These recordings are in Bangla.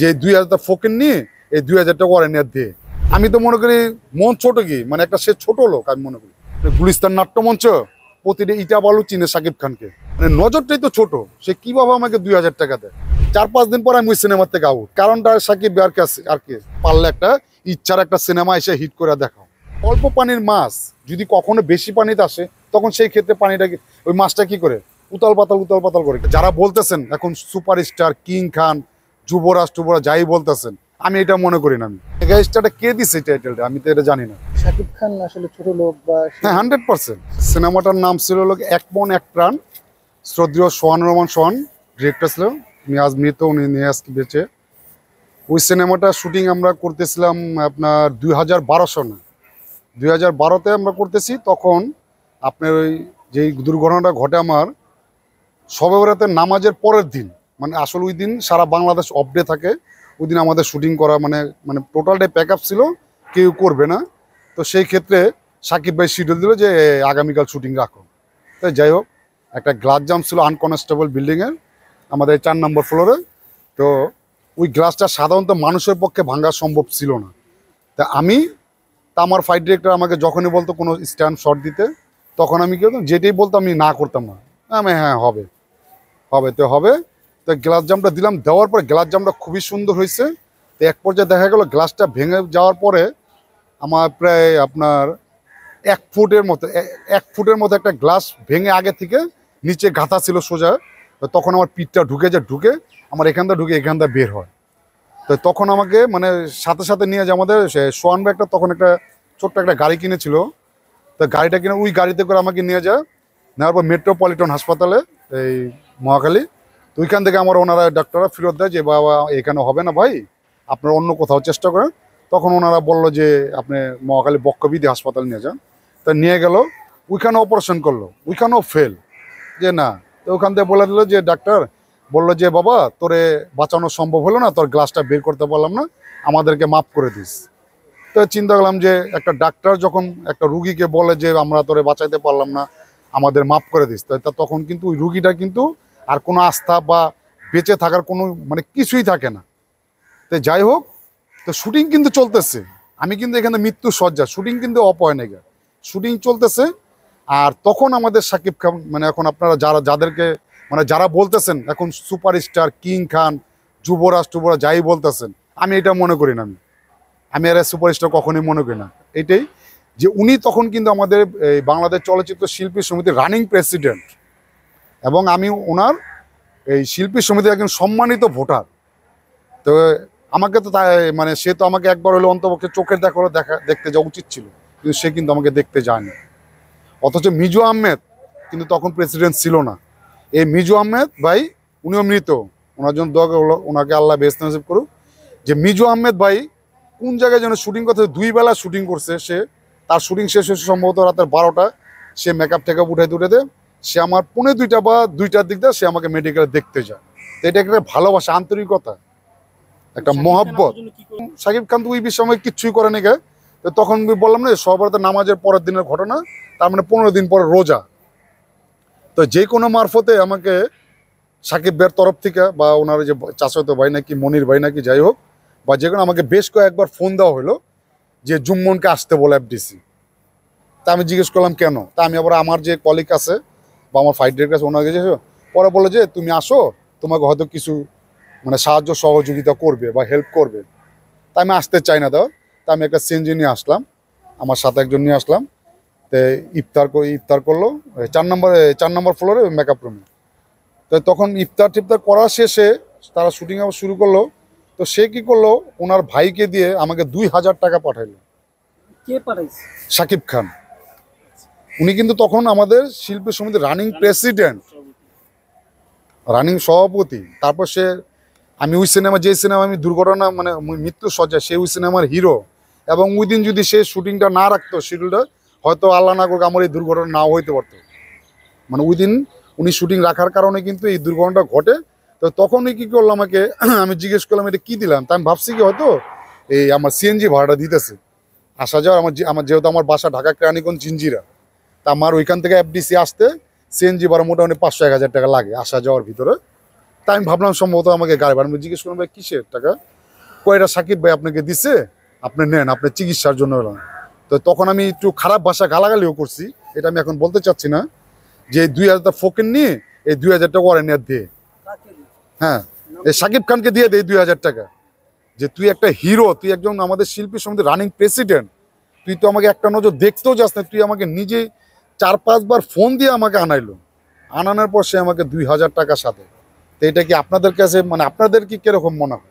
যে দুই হাজারটা ফোকেন নিয়ে এই দুই হাজারটা ওয়ারেনিয়ার দিয়ে আমি তো মনে করি মন ছোট কি মানে একটা সে ছোট লোক আমি মনে করি মানে গুলিস্তান নাট্যমঞ্চ প্রতিটি ইটা বালু চিনে সাকিব খানকে মানে নজরটাই তো ছোট সে কিভাবে আমাকে দুই হাজার টাকা দেয় চার পাঁচ দিন পর আমি ওই সিনেমার থেকে আউট কারণটা সাকিব আর কাছে আর কি পারলে একটা ইচ্ছার একটা সিনেমা এসে হিট করে দেখাও অল্প পানির মাছ যদি কখনো বেশি পানিতে আসে তখন সেই ক্ষেত্রে পানিটা ওই মাছটা কি করে উতাল পাতাল উতাল পাতাল করে যারা বলতেছেন এখন সুপারস্টার কিং খান যুবরাজ টুবরাজ যাই বলতেছেন আমি এটা মনে করি না আমি কে দিছে টাইটেলটা আমি তো এটা জানি না শাকিব খান আসলে ছোট লোক বা হ্যাঁ হান্ড্রেড পার্সেন্ট সিনেমাটার নাম ছিল লোক এক মন এক প্রাণ শ্রদ্ধীয় সোহান রহমান সোহান ডিরেক্টর ছিল উনি আজ মৃত উনি নিয়ে আজকে বেঁচে ওই সিনেমাটা শুটিং আমরা করতেছিলাম আপনার দুই হাজার বারো সনে দুই হাজার বারোতে আমরা করতেছি তখন আপনার ওই যেই দুর্ঘটনাটা ঘটে আমার সবে নামাজের পরের দিন মানে আসলে ওই দিন সারা বাংলাদেশ অফ ডে থাকে ওই দিন আমাদের শুটিং করা মানে মানে টোটালটাই প্যাক আপ ছিল কেউ করবে না তো সেই ক্ষেত্রে সাকিব ভাই শিডিউল দিল যে আগামীকাল শুটিং রাখো তাই যাই হোক একটা গ্লাস জাম ছিল আনকনস্টেবল বিল্ডিংয়ের আমাদের চার নম্বর ফ্লোরে তো ওই গ্লাসটা সাধারণত মানুষের পক্ষে ভাঙা সম্ভব ছিল না তা আমি তা আমার ফাইট ডিরেক্টর আমাকে যখনই বলতো কোনো স্ট্যান্ড শট দিতে তখন আমি কী হতাম যেটাই বলতাম আমি না করতাম না আমি হ্যাঁ হবে হবে তো হবে তো গ্লাস জামটা দিলাম দেওয়ার পরে গ্লাস জামটা খুবই সুন্দর হয়েছে তো এক পর্যায়ে দেখা গেল গ্লাসটা ভেঙে যাওয়ার পরে আমার প্রায় আপনার এক ফুটের মতো এক ফুটের মতো একটা গ্লাস ভেঙে আগে থেকে নিচে গাঁথা ছিল সোজা তখন আমার পিঠটা ঢুকে যায় ঢুকে আমার এখানটা ঢুকে এখানটা বের হয় তো তখন আমাকে মানে সাথে সাথে নিয়ে যে আমাদের সোয়ান ব্যাগটা তখন একটা ছোট্ট একটা গাড়ি কিনেছিল তো গাড়িটা কিনে ওই গাড়িতে করে আমাকে নিয়ে যায় নেওয়ার পর মেট্রোপলিটন হাসপাতালে এই মহাকালী তো ওইখান থেকে আমার ওনারা ডাক্তাররা ফেরত দেয় যে বাবা এখানে হবে না ভাই আপনারা অন্য কোথাও চেষ্টা করেন তখন ওনারা বলল যে আপনি মহাকালী বক্ষবিধি হাসপাতাল নিয়ে যান তা নিয়ে গেল ওইখানে অপারেশন করলো ওইখানেও ফেল যে না তো ওখান থেকে বলে দিল যে ডাক্তার বললো যে বাবা তোরে বাঁচানো সম্ভব হলো না তোর গ্লাসটা বের করতে পারলাম না আমাদেরকে মাফ করে দিস তো চিন্তা করলাম যে একটা ডাক্তার যখন একটা রুগীকে বলে যে আমরা তোরে বাঁচাইতে পারলাম না আমাদের মাফ করে দিস তো তখন কিন্তু ওই রুগীটা কিন্তু আর কোনো আস্থা বা বেঁচে থাকার কোনো মানে কিছুই থাকে না তো যাই হোক তো শুটিং কিন্তু চলতেছে আমি কিন্তু এখানে মৃত্যু সজ্জা শুটিং কিন্তু নেই শুটিং চলতেছে আর তখন আমাদের সাকিব খান মানে এখন আপনারা যারা যাদেরকে মানে যারা বলতেছেন এখন সুপারস্টার কিং খান যুবরাজ টুবরাজ যাই বলতেছেন আমি এটা মনে করি না আমি আমি আর সুপারস্টার কখনই মনে করি না এটাই যে উনি তখন কিন্তু আমাদের এই বাংলাদেশ চলচ্চিত্র শিল্পী সমিতির রানিং প্রেসিডেন্ট এবং আমি ওনার এই শিল্পী সমিতির একজন সম্মানিত ভোটার তো আমাকে তো তাই মানে সে তো আমাকে একবার হলে অন্তপক্ষে চোখের দেখা দেখা দেখতে যাওয়া উচিত ছিল কিন্তু সে কিন্তু আমাকে দেখতে যায়নি অথচ মিজু আহমেদ কিন্তু তখন প্রেসিডেন্ট ছিল না এই মিজু আহমেদ ভাই উনিও মৃত ওনার জন্য দোয়া হলো ওনাকে আল্লাহ বেস্ত নসিব করুক যে মিজু আহমেদ ভাই কোন জায়গায় যেন শুটিং করতে দুই বেলা শুটিং করছে সে তার শুটিং শেষ হয়েছে সম্ভবত রাতের বারোটা সে মেকআপ টেকআপ উঠাইতে দেয় সে আমার পুনে দুইটা বা দুইটার দিক দিয়ে সে আমাকে মেডিকেলে দেখতে যায় তো এটা একটা ভালোবাসা আন্তরিকতা একটা মহাব্বত সাকিব খান তো ওই বিষয়ে কিচ্ছুই করে নাকি তো তখন বললাম না সবার নামাজের পরের দিনের ঘটনা তার মানে পনেরো দিন পরে রোজা তো যে কোনো মারফতে আমাকে সাকিব তরফ থেকে বা ওনার যে চাষতো ভাই নাকি মনির ভাই নাকি যাই হোক বা যে কোনো আমাকে বেশ কয়েকবার ফোন দেওয়া হলো যে জুম্মনকে আসতে বলে এফডিসি তা আমি জিজ্ঞেস করলাম কেন তা আমি আবার আমার যে কলিক আছে বা আমার ডের কাছে ওনার কাছে পরে বলে যে তুমি আসো তোমাকে হয়তো কিছু মানে সাহায্য সহযোগিতা করবে বা হেল্প করবে তাই আমি আসতে চাই না দাও তাই আমি একটা সিএনজি নিয়ে আসলাম আমার সাথে একজন নিয়ে আসলাম তো ইফতার ইফতার করলো চার নম্বর চার নম্বর ফ্লোরে মেকআপ রুমে তো তখন ইফতার টিফতার করা শেষে তারা শুটিং আবার শুরু করলো তো সে কি করলো ওনার ভাইকে দিয়ে আমাকে দুই হাজার টাকা পাঠাইলো কে পাঠাইছে সাকিব খান উনি কিন্তু তখন আমাদের শিল্পী সমিতির রানিং প্রেসিডেন্ট রানিং সভাপতি তারপর সে আমি ওই সিনেমা যে সিনেমা আমি দুর্ঘটনা মানে মৃত্যু সজ্জা সেই ওই সিনেমার হিরো এবং ওই দিন যদি সে শুটিংটা না রাখতো শিডিউলটা হয়তো আল্লাহ না করুক আমার এই দুর্ঘটনা নাও হইতে পারতো মানে ওই দিন উনি শুটিং রাখার কারণে কিন্তু এই দুর্ঘটনাটা ঘটে তো তখনই কী করলো আমাকে আমি জিজ্ঞেস করলাম এটা কী দিলাম তাই আমি ভাবছি কি হয়তো এই আমার সিএনজি ভাড়াটা দিতেছে আসা যাওয়ার আমার আমার যেহেতু আমার বাসা ঢাকা কেরানীগঞ্জ চিনজিরা তা আমার ওইখান থেকে এফডিসি আসতে সিএনজি ভাড়া মোটামুটি পাঁচশো এক হাজার টাকা লাগে আসা যাওয়ার ভিতরে তাই আমি ভাবলাম সম্ভবত আমাকে গাড়ি বাড়ি আমি জিজ্ঞেস করলাম ভাই কিসের টাকা কয়টা সাকিব ভাই আপনাকে দিছে আপনি নেন আপনার চিকিৎসার জন্য এলাম তো তখন আমি একটু খারাপ ভাষা গালাগালিও করছি এটা আমি এখন বলতে চাচ্ছি না যে দুই হাজারটা ফোকেন নিয়ে এই দুই হাজার টাকা ওয়ারেনিয়ার দিয়ে হ্যাঁ এই সাকিব খানকে দিয়ে দেয় দুই হাজার টাকা যে তুই একটা হিরো তুই একজন আমাদের শিল্পী সমিতি রানিং প্রেসিডেন্ট তুই তো আমাকে একটা নজর দেখতেও যাস না তুই আমাকে নিজেই চার পাঁচবার ফোন দিয়ে আমাকে আনাইলো আনানোর পর সে আমাকে দুই হাজার টাকা সাথে তো এটা কি আপনাদের কাছে মানে আপনাদের কি কিরকম মনে হয়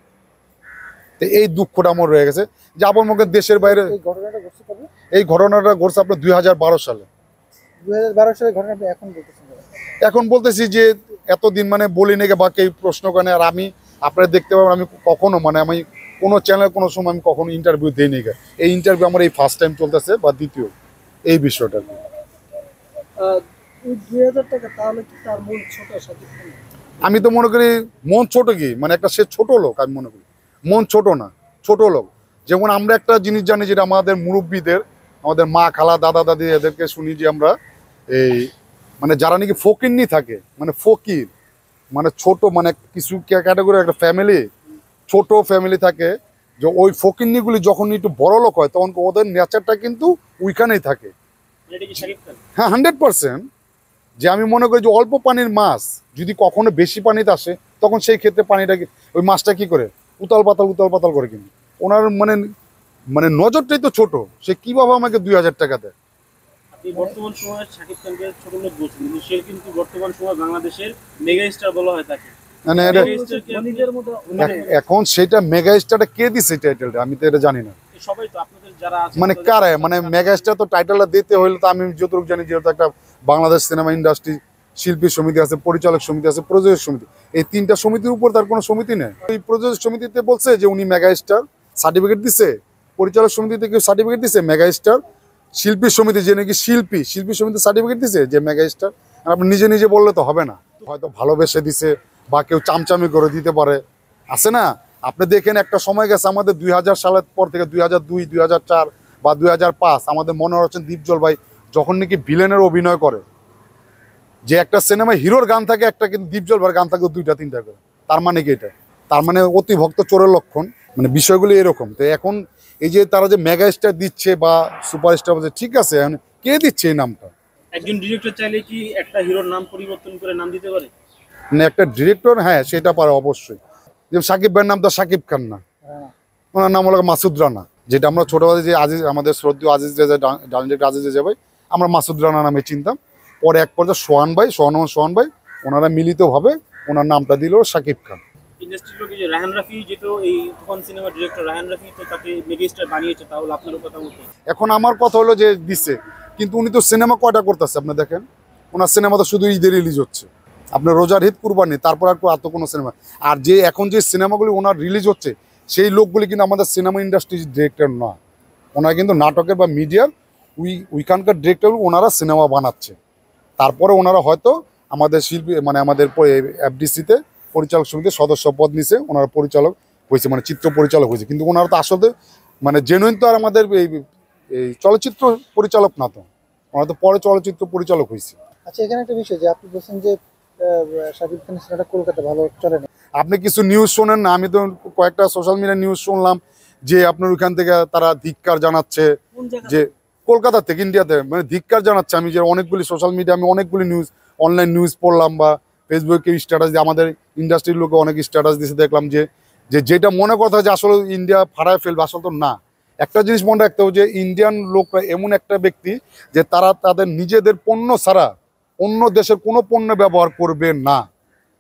তো এই দুঃখটা আমার রয়ে গেছে যে আমার মনে দেশের বাইরে এই ঘটনাটা ঘটছে আপনার দুই হাজার বারো সালে এখন বলতেছি যে এতদিন মানে বলি নাকি বা কেউ প্রশ্ন কেন আর আমি আপনারা দেখতে পাবেন আমি কখনো মানে আমি কোনো চ্যানেল কোনো সময় আমি কখনো ইন্টারভিউ দিই নাকি এই ইন্টারভিউ আমার এই ফার্স্ট টাইম চলতেছে বা দ্বিতীয় এই বিষয়টা আমি তো মনে করি মন ছোট কি মানে একটা সে ছোট লোক আমি মনে করি মন ছোট না ছোট লোক যেমন আমরা একটা জিনিস জানি যেটা আমাদের মুরব্বীদের আমাদের মা খালা দাদা দাদি এদেরকে শুনি যে আমরা এই মানে যারা নাকি ফকিরনি থাকে মানে ফকির মানে ছোট মানে কিছু ক্যাটাগরি একটা ফ্যামিলি ছোট ফ্যামিলি থাকে যে ওই ফকিরনিগুলি যখন একটু বড় লোক হয় তখন ওদের নেচারটা কিন্তু ওইখানেই থাকে হ্যাঁ হান্ড্রেড পারসেন্ট যে আমি মনে করি যে অল্প পানির মাছ যদি কখনো বেশি পানিতে আসে তখন সেই ক্ষেত্রে পানিটা ওই মাছটা কি করে উতাল পাতাল উতাল পাতাল করে কিন্তু ওনার মানে মানে নজরটাই তো ছোট সে কিভাবে আমাকে দুই হাজার টাকা দেয় মানে এখন সেটা মেগা স্টার কে দিছে টাইটেলটা আমি তো এটা জানি না মানে কারে মানে মেগাস্টার তো টাইটেলটা দিতে হইলো তো আমি যতটুকু জানি যেহেতু একটা বাংলাদেশ সিনেমা ইন্ডাস্ট্রি শিল্পী সমিতি আছে পরিচালক সমিতি আছে প্রযোজক সমিতি এই তিনটা সমিতির উপর তার কোনো সমিতি নেই প্রযোজক সমিতিতে বলছে যে উনি মেগাস্টার সার্টিফিকেট দিছে পরিচালক সমিতিতে কেউ সার্টিফিকেট দিছে মেগাস্টার শিল্পী সমিতি যে নাকি শিল্পী শিল্পী সমিতি সার্টিফিকেট দিছে যে মেগাস্টার আপনি নিজে নিজে বললে তো হবে না হয়তো ভালোবেসে দিছে বা কেউ চামচামি করে দিতে পারে আছে না আপনি দেখেন একটা সময় গেছে আমাদের দুই সালের পর থেকে দুই হাজার দুই দুই বা দুই আমাদের মনে হচ্ছেন দীপজল ভাই যখন নাকি ভিলেনের অভিনয় করে যে একটা সিনেমায় হিরোর গান থাকে একটা কিন্তু দীপজল ভাইয়ের গান থাকে দুইটা তিনটা করে তার মানে কি এটা তার মানে অতি ভক্ত চোরের লক্ষণ মানে বিষয়গুলি এরকম তো এখন এই যে তারা যে মেগা স্টার দিচ্ছে বা সুপার স্টার বলছে ঠিক আছে কে দিচ্ছে এই নামটা একজন ডিরেক্টর চাইলে কি একটা হিরোর নাম পরিবর্তন করে নাম দিতে পারে না একটা ডিরেক্টর হ্যাঁ সেটা পারে অবশ্যই যে সাকিব ভাইয়ের নাম তো সাকিব খান না হ্যাঁ। ওনার নাম হলো মাসুদ রানা যেটা আমরা ছোটোবেলায় যে আজিজ আমাদের শ্রদ্ধীয় আজিজ রেজা ডানজেক্ট আজিজ রেজা ভাই আমরা মাসুদ রানা নামে চিনতাম পরে এক পর্যায়ে সোহান ভাই সোহান সোহান ভাই ওনারা মিলিতভাবে ওনার নামটা দিল সাকিব খান এখন আমার কথা হলো যে দিচ্ছে কিন্তু উনি তো সিনেমা কয়টা করতেছে আপনি দেখেন ওনার সিনেমা তো শুধু ঈদের রিলিজ হচ্ছে আপনার রোজার হিত কুরবানি তারপর আর আত্ম কোনো সিনেমা আর যে এখন যে সিনেমাগুলি ওনার রিলিজ হচ্ছে সেই লোকগুলি কিন্তু আমাদের সিনেমা ইন্ডাস্ট্রির ডিরেক্টর নয় ওনারা কিন্তু নাটকের বা মিডিয়ার উই উইখানকার ডিরেক্টর ওনারা সিনেমা বানাচ্ছে তারপরে ওনারা হয়তো আমাদের শিল্পী মানে আমাদের এফডিসিতে পরিচালক সমিতির সদস্য পদ নিছে ওনারা পরিচালক হয়েছে মানে চিত্র পরিচালক হয়েছে কিন্তু ওনারা তো আসলে মানে জেনুইন তো আর আমাদের এই এই চলচ্চিত্র পরিচালক না তো ওনারা তো পরে চলচ্চিত্র পরিচালক হয়েছে আচ্ছা এখানে একটা বিষয় যে আপনি বলছেন যে শাকিব খানের সিনেমাটা কলকাতা ভালো চলে আপনি কিছু নিউজ শোনেন না আমি তো কয়েকটা সোশ্যাল মিডিয়া নিউজ শুনলাম যে আপনার ওইখান থেকে তারা ধিক্কার জানাচ্ছে যে কলকাতা থেকে ইন্ডিয়াতে মানে ধিক্কার জানাচ্ছে আমি যে অনেকগুলি সোশ্যাল মিডিয়া আমি অনেকগুলি নিউজ অনলাইন নিউজ পড়লাম বা ফেসবুকে স্ট্যাটাস দিয়ে আমাদের ইন্ডাস্ট্রির লোকে অনেক স্ট্যাটাস দিয়েছে দেখলাম যে যে যেটা মনে কথা যে আসলে ইন্ডিয়া ফাড়ায় ফেলবে আসলে তো না একটা জিনিস মনে রাখতে হবে যে ইন্ডিয়ান লোকরা এমন একটা ব্যক্তি যে তারা তাদের নিজেদের পণ্য ছাড়া অন্য দেশের কোনো পণ্য ব্যবহার করবে না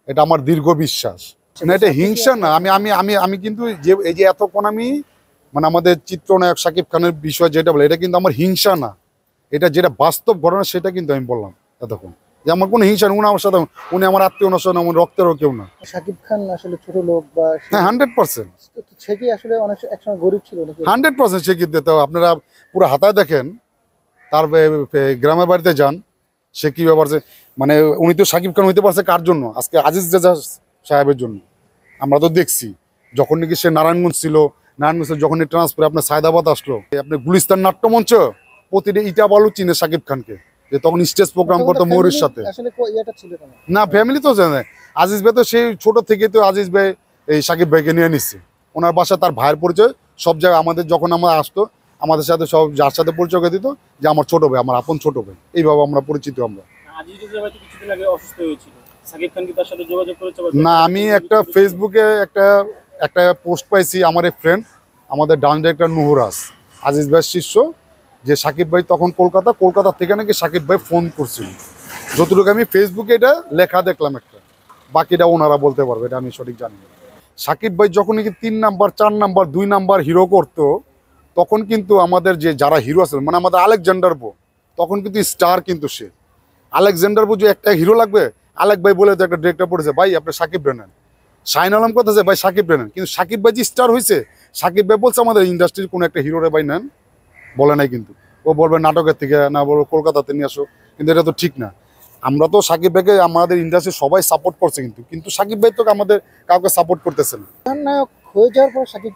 এটা আমার দীর্ঘ বিশ্বাস না এটা হিংসা না আমি আমি আমি আমি কিন্তু যে এই যে এতক্ষণ আমি মানে আমাদের চিত্রনায়ক সাকিব খানের বিষয় যেটা বলে এটা কিন্তু আমার হিংসা না এটা যেটা বাস্তব ঘটনা সেটা কিন্তু আমি বললাম এতক্ষণ যে আমার কোনো হিংসা উনি আমার সাথে উনি আমার আত্মীয় না আমার রক্তেরও কেউ না সাকিব খান আসলে ছোট লোক বা হ্যাঁ হান্ড্রেড পার্সেন্ট সে কি আসলে অনেক একসময় গরিব ছিল হান্ড্রেড পার্সেন্ট সে কিন্তু আপনারা পুরো হাতায় দেখেন তার গ্রামের বাড়িতে যান সে কি ব্যাপার ব্যাপারছে মানে উনি তো সাকিব খান হইতে পারছে কার জন্য আজকে আজিজ জাজা সাহেবের জন্য আমরা তো দেখছি যখন নাকি সে নারায়ণগঞ্জ ছিল নারায়ণগঞ্জ যখন ট্রান্সফার আপনার সায়দাবাদ আসলো আপনি গুলিস্তান নাট্যমঞ্চ প্রতিটা ইটা বালু চিনে সাকিব খানকে যে তখন স্টেজ প্রোগ্রাম করতো ময়ূরের সাথে না ফ্যামিলি তো জানে আজিজ ভাই তো সেই ছোট থেকে তো আজিজ ভাই এই সাকিব ভাইকে নিয়ে নিচ্ছে ওনার বাসা তার ভাইয়ের পরিচয় সব জায়গায় আমাদের যখন আমরা আসতো আমাদের সাথে সব যার সাথে পরিচয় দিত যে আমার ছোট ভাই আমার আপন ছোট ভাই এইভাবে আমরা পরিচিত আমরা না আমি একটা ফেসবুকে একটা একটা পোস্ট পাইছি আমার এক ফ্রেন্ড আমাদের ডান ডাইরেক্টর নুহরাস আজিজ ভাই শিষ্য যে সাকিব ভাই তখন কলকাতা কলকাতা থেকে নাকি সাকিব ভাই ফোন করছিল যতটুকু আমি ফেসবুকে এটা লেখা দেখলাম একটা বাকিটা ওনারা বলতে পারবে এটা আমি সঠিক জানি সাকিব ভাই যখন নাকি তিন নাম্বার চার নাম্বার দুই নাম্বার হিরো করতো তখন কিন্তু আমাদের যে যারা হিরো আছেন মানে আমাদের আলেকজান্ডার বো তখন কিন্তু স্টার কিন্তু সে আলেকজান্ডার বো যে একটা হিরো লাগবে আলেক ভাই বলে তো একটা ডিরেক্টর পড়েছে ভাই আপনার সাকিব রেনেন শাহিন আলম কথা ভাই সাকিব রেনেন কিন্তু সাকিব ভাই যে স্টার হয়েছে সাকিব ভাই বলছে আমাদের ইন্ডাস্ট্রির কোনো একটা হিরোরে ভাই নেন বলে নাই কিন্তু ও বলবে নাটকের থেকে না বলবে কলকাতাতে নিয়ে আসো কিন্তু এটা তো ঠিক না আমরা তো সাকিব ভাইকে আমাদের ইন্ডাস্ট্রি সবাই সাপোর্ট করছে কিন্তু কিন্তু সাকিব ভাই তো আমাদের কাউকে সাপোর্ট করতেছেন হয়ে যাওয়ার পর সাকিব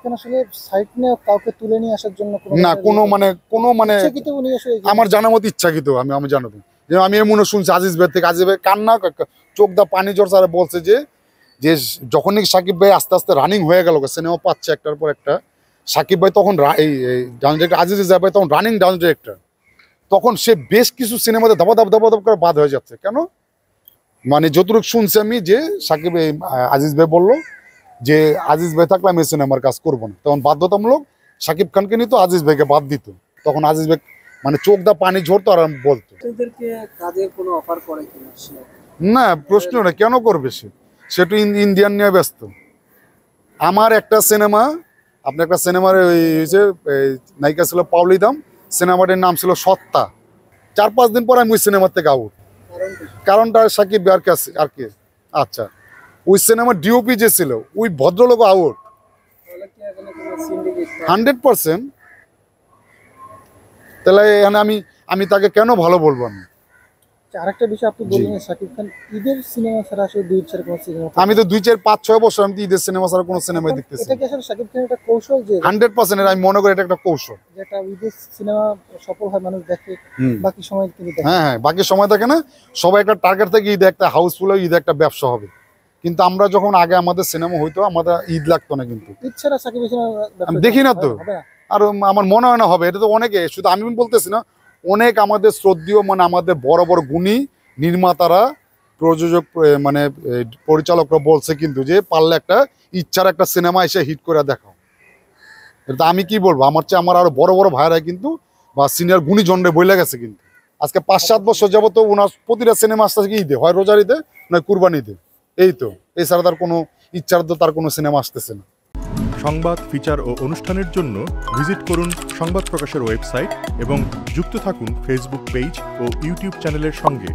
না কোনো মানে, মানে কোনো মানে জানার মতো আমি জানাবো যে আমি মনে শুনছি আজিজ ভাই থেকে চোখ দা পানি স্যার বলছে যে যে যখনই ভাই আস্তে আস্তে রানিং হয়ে সিনেমা পাচ্ছে একটার পর একটা সাকিব ভাই তখন এই ডাউন ডিরেক্টর আজিজ ভাই তখন রানিং ডাউন ডিরেক্টর তখন সে বেশ কিছু সিনেমাতে দাবা ধাপ দাবা ধাপ করে বাদ হয়ে যাচ্ছে কেন মানে যতটুকু শুনছি আমি যে সাকিব আজিজ ভাই বললো যে আজিজ ভাই থাকলে আমি সিনেমার কাজ করবো না তখন বাধ্যতামূলক সাকিব খানকে নিত আজিজ ভাইকে বাদ দিত তখন আজিজ ভাই মানে চোখ দা পানি ঝরতো আর আমি বলতো না প্রশ্ন না কেন করবে সে সেটু ইন্ডিয়ান নিয়ে ব্যস্ত আমার একটা সিনেমা আপনি একটা সিনেমার ওই হয়েছে নায়িকা ছিল পাউলি দাম সিনেমাটির নাম ছিল সত্তা চার পাঁচ দিন পরে আমি ওই সিনেমাতে থেকে আউট কারণটা সাকিব আর কাছে আর কি আচ্ছা ওই সিনেমার ডিওপি যে ছিল ওই ভদ্রলোক আউট হান্ড্রেড পারসেন্ট তাহলে এখানে আমি আমি তাকে কেন ভালো বলবো আমি আচ্ছা, আরেকটা বিষয় আপনি বললেন শাকিব খান ঈদের সিনেমা ছাড়া আসলে দুই চার কোন সিনেমা আমি তো দুই চার পাঁচ ছয় বছর আমি ঈদের সিনেমা ছাড়া কোনো সিনেমাই দেখতেছি এটা কি আসলে শাকিব খানের একটা কৌশল যে হান্ড্রেড পার্সেন্ট আমি মনে করি এটা একটা কৌশল যেটা ঈদের সিনেমা সফল হয় মানুষ দেখে বাকি সময় কিন্তু দেখে হ্যাঁ হ্যাঁ বাকি সময় না সবাই একটা টার্গেট থেকে ঈদ একটা হাউসফুল হয় ঈদ একটা ব্যবসা হবে কিন্তু আমরা যখন আগে আমাদের সিনেমা হইতো আমাদের ঈদ লাগতো না কিন্তু শাকিব সাকিব দেখি না তো আর আমার মনে হয় না হবে এটা তো অনেকে শুধু আমি বলতেছি না অনেক আমাদের শ্রদ্ধীয় মানে আমাদের বড় বড় গুণী নির্মাতারা প্রযোজক মানে পরিচালকরা বলছে কিন্তু যে পারলে একটা ইচ্ছার একটা সিনেমা এসে হিট করে দেখাও এটা আমি কি বলবো আমার চেয়ে আমার আরও বড় বড় ভাইরা কিন্তু বা সিনিয়র গুণী জন্ডে বইলে গেছে কিন্তু আজকে পাঁচ সাত বছর যাবত ওনার প্রতিটা সিনেমা আসতে কি ঈদে হয় রোজার ঈদে নয় কুরবানিতে এই তো এছাড়া তার কোনো ইচ্ছার তো তার কোনো সিনেমা আসতেছে না সংবাদ ফিচার ও অনুষ্ঠানের জন্য ভিজিট করুন সংবাদ প্রকাশের ওয়েবসাইট এবং যুক্ত থাকুন ফেসবুক পেজ ও ইউটিউব চ্যানেলের সঙ্গে